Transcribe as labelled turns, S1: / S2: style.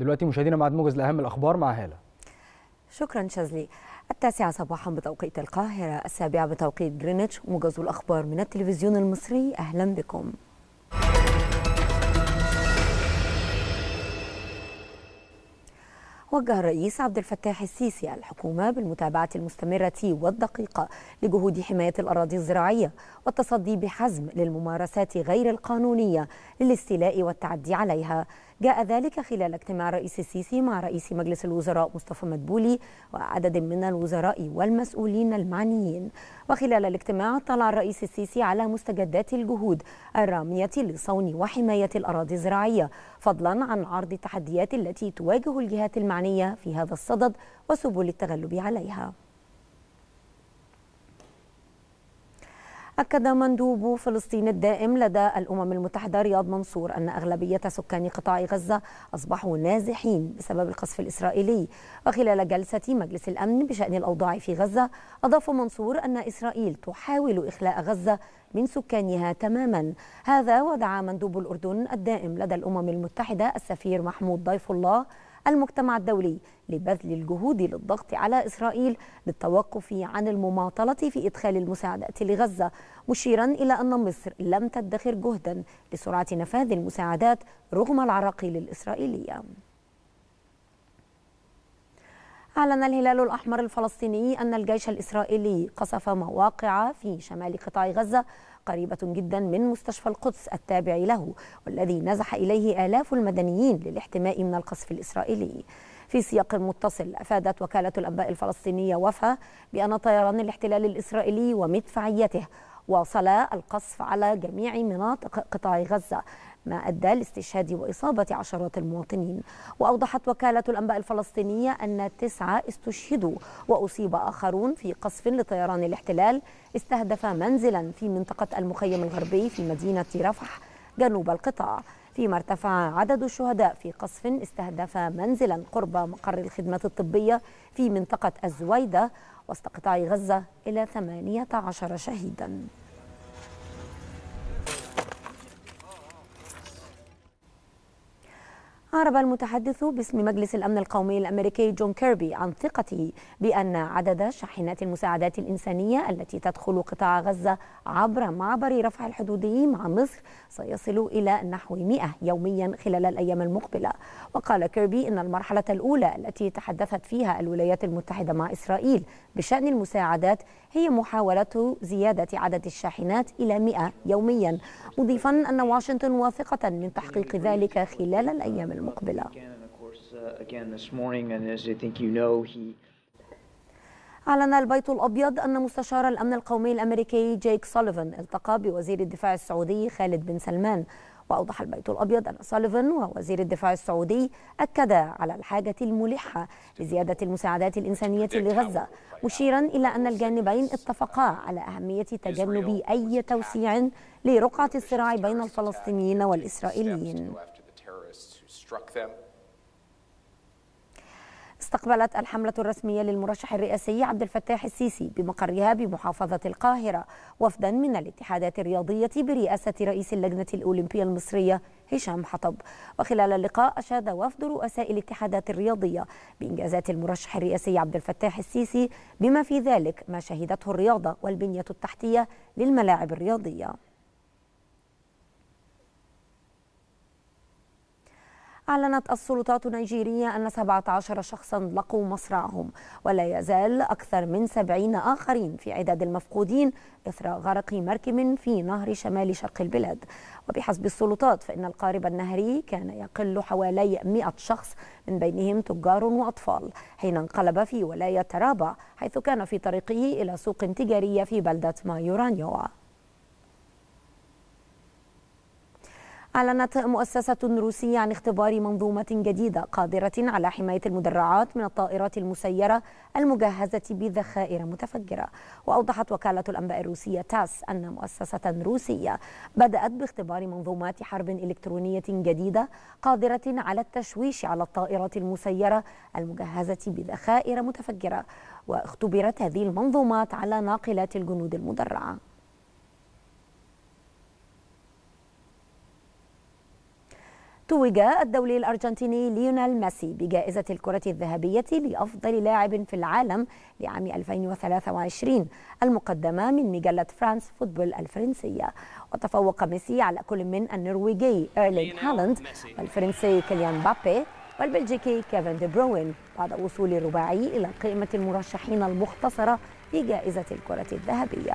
S1: دلوقتي مشاهدينا بعد موجز لاهم الاخبار مع هاله شكرا شاذلي التاسعة صباحا بتوقيت القاهرة السابعة بتوقيت جرينتش موجز الأخبار من التلفزيون المصري أهلا بكم وجه الرئيس عبد الفتاح السيسي الحكومة بالمتابعة المستمرة والدقيقة لجهود حماية الأراضي الزراعية والتصدي بحزم للممارسات غير القانونية للاستيلاء والتعدي عليها جاء ذلك خلال اجتماع الرئيس السيسي مع رئيس مجلس الوزراء مصطفى مدبولي وعدد من الوزراء والمسؤولين المعنيين وخلال الاجتماع اطلع الرئيس السيسي على مستجدات الجهود الرامية لصون وحماية الأراضي الزراعية فضلا عن عرض التحديات التي تواجه الجهات المعنية المعنية في هذا الصدد وسبل التغلب عليها أكد مندوب فلسطين الدائم لدى الأمم المتحدة رياض منصور أن أغلبية سكان قطاع غزة أصبحوا نازحين بسبب القصف الإسرائيلي وخلال جلسة مجلس الأمن بشأن الأوضاع في غزة أضاف منصور أن إسرائيل تحاول إخلاء غزة من سكانها تماما هذا ودعا مندوب الأردن الدائم لدى الأمم المتحدة السفير محمود ضيف الله المجتمع الدولي لبذل الجهود للضغط على إسرائيل للتوقف عن المماطلة في إدخال المساعدات لغزة مشيرا إلى أن مصر لم تدخر جهدا لسرعة نفاذ المساعدات رغم العراقيل الإسرائيلية أعلن الهلال الأحمر الفلسطيني أن الجيش الإسرائيلي قصف مواقع في شمال قطاع غزة قريبة جدا من مستشفى القدس التابع له والذي نزح إليه آلاف المدنيين للاحتماء من القصف الإسرائيلي في سياق متصل أفادت وكالة الأنباء الفلسطينية وفا بأن طيران الاحتلال الإسرائيلي ومدفعيته واصلا القصف على جميع مناطق قطاع غزة ما أدى لاستشهاد وإصابة عشرات المواطنين وأوضحت وكالة الأنباء الفلسطينية أن تسعة استشهدوا وأصيب آخرون في قصف لطيران الاحتلال استهدف منزلا في منطقة المخيم الغربي في مدينة رفح جنوب القطاع فيما ارتفع عدد الشهداء في قصف استهدف منزلا قرب مقر الخدمات الطبية في منطقة الزويدة وسط قطاع غزة إلى 18 شهيداً أعرب المتحدث باسم مجلس الأمن القومي الأمريكي جون كيربي عن ثقته بأن عدد شاحنات المساعدات الإنسانية التي تدخل قطاع غزة عبر معبر رفح الحدودي مع مصر سيصل إلى نحو 100 يوميا خلال الأيام المقبلة وقال كيربي إن المرحلة الأولى التي تحدثت فيها الولايات المتحدة مع إسرائيل بشأن المساعدات هي محاولة زيادة عدد الشاحنات إلى 100 يوميا مضيفا أن واشنطن واثقة من تحقيق ذلك خلال الأيام المقبلة المقبلة أعلن البيت الأبيض أن مستشار الأمن القومي الأمريكي جيك سوليفان التقى بوزير الدفاع السعودي خالد بن سلمان وأوضح البيت الأبيض أن سوليفان ووزير الدفاع السعودي أكدا على الحاجة الملحة لزيادة المساعدات الإنسانية لغزة مشيرا إلى أن الجانبين اتفقا على أهمية تجنب أي توسيع لرقعة الصراع بين الفلسطينيين والإسرائيليين struck them. استقبلت الحملة الرسمية للمرشح الرئاسي عبد الفتاح السيسي بمقرها بمحافظة القاهرة وفدا من الاتحادات الرياضية برئاسة رئيس اللجنة الأولمبية المصرية هشام حطب وخلال اللقاء أشاد وفد رؤساء الاتحادات الرياضية بإنجازات المرشح الرئاسي عبد الفتاح السيسي بما في ذلك ما شهدته الرياضة والبنية التحتية للملاعب الرياضية أعلنت السلطات النيجيرية أن 17 شخصا لقوا مصرعهم ولا يزال أكثر من 70 آخرين في عداد المفقودين إثر غرق مركب في نهر شمال شرق البلاد وبحسب السلطات فإن القارب النهري كان يقل حوالي 100 شخص من بينهم تجار وأطفال حين انقلب في ولاية رابع حيث كان في طريقه إلى سوق تجارية في بلدة مايورانيوا أعلنت مؤسسة روسية عن اختبار منظومة جديدة قادرة على حماية المدرعات من الطائرات المسيرة المجهزة بذخائر متفجرة وأوضحت وكالة الأنباء الروسية تاس أن مؤسسة روسية بدأت باختبار منظومات حرب إلكترونية جديدة قادرة على التشويش على الطائرات المسيرة المجهزة بذخائر متفجرة واختبرت هذه المنظومات على ناقلات الجنود المدرعه توج الدولي الأرجنتيني ليونيل ميسي بجائزة الكرة الذهبية لأفضل لاعب في العالم لعام 2023 المقدمة من مجلة فرانس فوتبول الفرنسية وتفوق ميسي على كل من النرويجي إيرلينغ هالاند والفرنسي كيليان بابي والبلجيكي كيفن دي بروين بعد وصول الرباعي إلى قائمة المرشحين المختصرة لجائزة الكرة الذهبية